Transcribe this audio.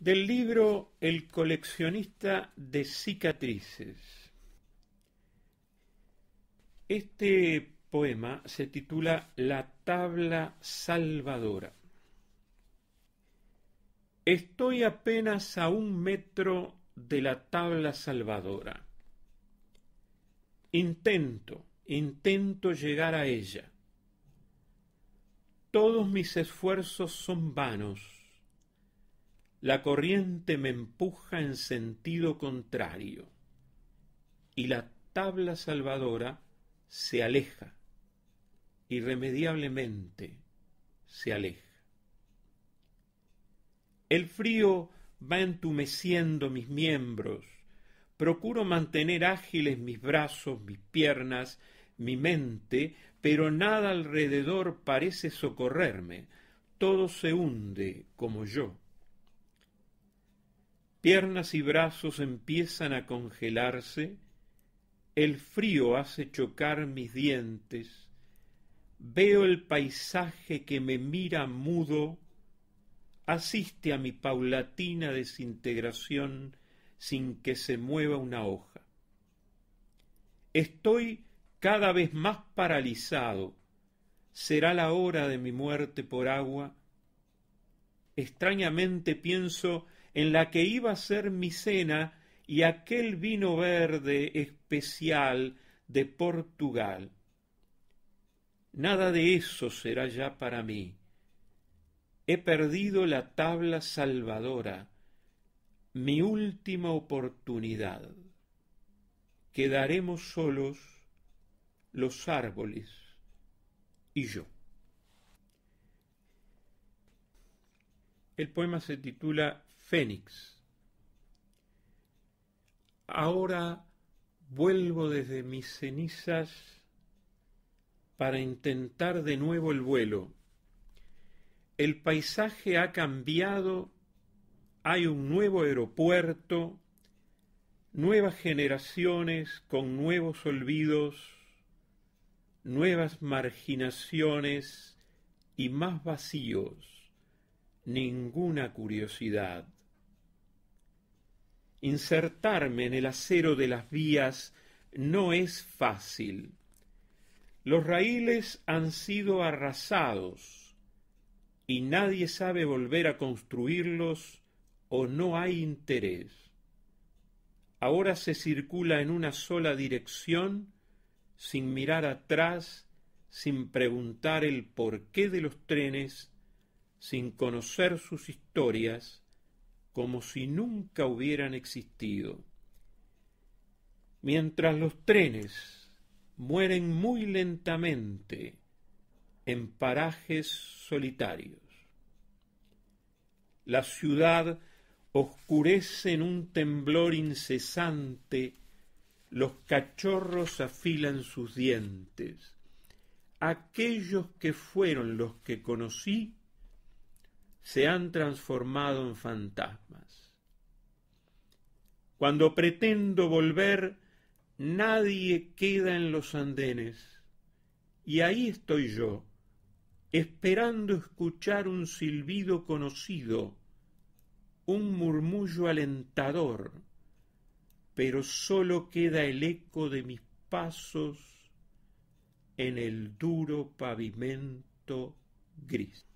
del libro El coleccionista de cicatrices. Este poema se titula La tabla salvadora. Estoy apenas a un metro de la tabla salvadora. Intento, intento llegar a ella. Todos mis esfuerzos son vanos la corriente me empuja en sentido contrario y la tabla salvadora se aleja, irremediablemente se aleja. El frío va entumeciendo mis miembros, procuro mantener ágiles mis brazos, mis piernas, mi mente, pero nada alrededor parece socorrerme, todo se hunde como yo piernas y brazos empiezan a congelarse, el frío hace chocar mis dientes, veo el paisaje que me mira mudo, asiste a mi paulatina desintegración sin que se mueva una hoja. Estoy cada vez más paralizado. Será la hora de mi muerte por agua. Extrañamente pienso en la que iba a ser mi cena y aquel vino verde especial de Portugal. Nada de eso será ya para mí. He perdido la tabla salvadora, mi última oportunidad. Quedaremos solos los árboles y yo. El poema se titula Fénix. Ahora vuelvo desde mis cenizas para intentar de nuevo el vuelo. El paisaje ha cambiado, hay un nuevo aeropuerto, nuevas generaciones con nuevos olvidos, nuevas marginaciones y más vacíos, ninguna curiosidad. Insertarme en el acero de las vías no es fácil. Los raíles han sido arrasados y nadie sabe volver a construirlos o no hay interés. Ahora se circula en una sola dirección sin mirar atrás, sin preguntar el porqué de los trenes, sin conocer sus historias, como si nunca hubieran existido. Mientras los trenes mueren muy lentamente en parajes solitarios. La ciudad oscurece en un temblor incesante, los cachorros afilan sus dientes. Aquellos que fueron los que conocí se han transformado en fantasmas. Cuando pretendo volver, nadie queda en los andenes, y ahí estoy yo, esperando escuchar un silbido conocido, un murmullo alentador, pero sólo queda el eco de mis pasos en el duro pavimento gris.